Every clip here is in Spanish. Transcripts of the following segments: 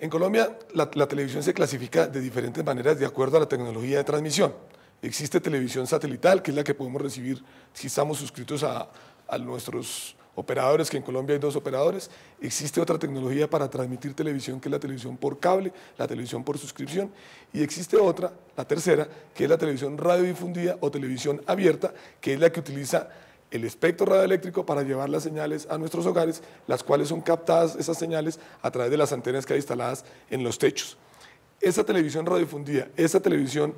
En Colombia, la, televisión se clasifica de diferentes maneras de acuerdo a la tecnología de transmisión. Existe televisión satelital, que es la que podemos recibir si estamos suscritos a, a nuestros operadores, que en Colombia hay dos operadores. Existe otra tecnología para transmitir televisión, que es la televisión por cable, la televisión por suscripción. Y existe otra, la tercera, que es la televisión radiodifundida o televisión abierta, que es la que utiliza el espectro radioeléctrico para llevar las señales a nuestros hogares, las cuales son captadas esas señales a través de las antenas que hay instaladas en los techos. Esa televisión radiofundida, esa televisión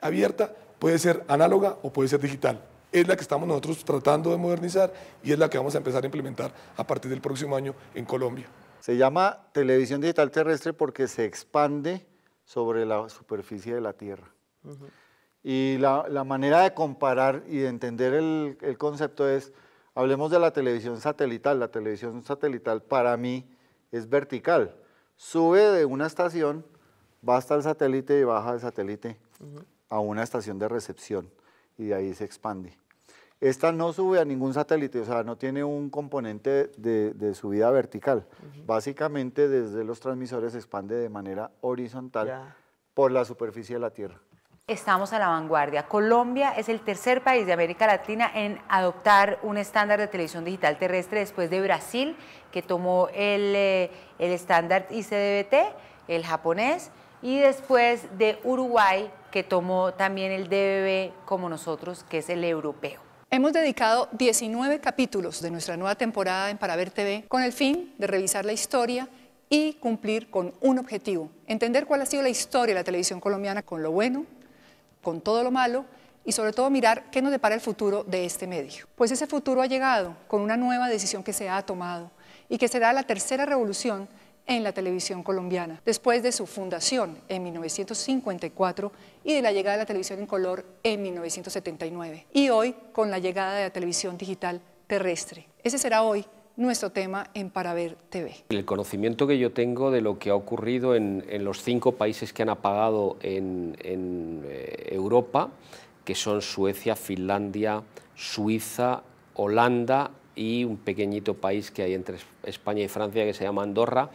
abierta puede ser análoga o puede ser digital. Es la que estamos nosotros tratando de modernizar y es la que vamos a empezar a implementar a partir del próximo año en Colombia. Se llama televisión digital terrestre porque se expande sobre la superficie de la Tierra. Y la, la manera de comparar y de entender el, el, concepto es, hablemos de la televisión satelital. La televisión satelital para mí es vertical. Sube de una estación, va hasta el satélite y baja del satélite a una estación de recepción y de ahí se expande. Esta no sube a ningún satélite, o sea, no tiene un componente de, de subida vertical. Básicamente desde los transmisores se expande de manera horizontal por la superficie de la Tierra estamos a la vanguardia. Colombia es el tercer país de América Latina en adoptar un estándar de televisión digital terrestre después de Brasil, que tomó el, eh, el estándar ICDBT, el japonés, y después de Uruguay, que tomó también el DBB como nosotros, que es el europeo. Hemos dedicado 19 capítulos de nuestra nueva temporada en Paraver TV con el fin de revisar la historia y cumplir con un objetivo, entender cuál ha sido la historia de la televisión colombiana con lo bueno, con todo lo malo y sobre todo mirar qué nos depara el futuro de este medio. Pues ese futuro ha llegado con una nueva decisión que se ha tomado y que será la tercera revolución en la televisión colombiana, después de su fundación en 1954 y de la llegada de la televisión en color en 1979, y hoy con la llegada de la televisión digital terrestre. Ese será hoy nuestro tema en Para Ver TV. El conocimiento que yo tengo de lo que ha ocurrido en, los cinco países que han apagado en, eh, Europa, que son Suecia, Finlandia, Suiza, Holanda y un pequeñito país que hay entre España y Francia que se llama Andorra,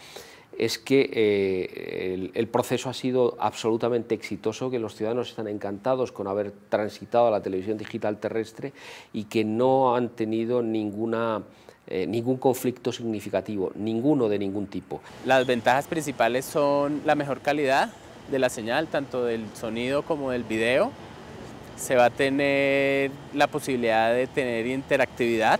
es que eh, el, proceso ha sido absolutamente exitoso, que los ciudadanos están encantados con haber transitado a la televisión digital terrestre y que no han tenido ninguna, eh, ningún conflicto significativo, ninguno de ningún tipo. Las ventajas principales son la mejor calidad de la señal, tanto del sonido como del video. Se va a tener la posibilidad de tener interactividad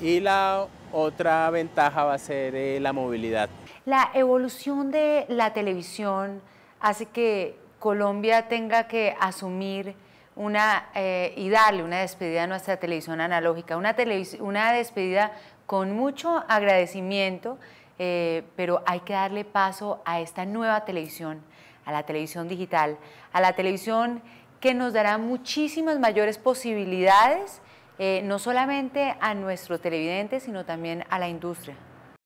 y la otra ventaja va a ser eh, la movilidad la evolución de la televisión hace que Colombia tenga que asumir una eh, y darle una despedida a nuestra televisión analógica, una, una despedida con mucho agradecimiento, eh, pero hay que darle paso a esta nueva televisión, a la televisión digital, a la televisión que nos dará muchísimas mayores posibilidades, eh, no solamente a nuestro televidente, sino también a la industria.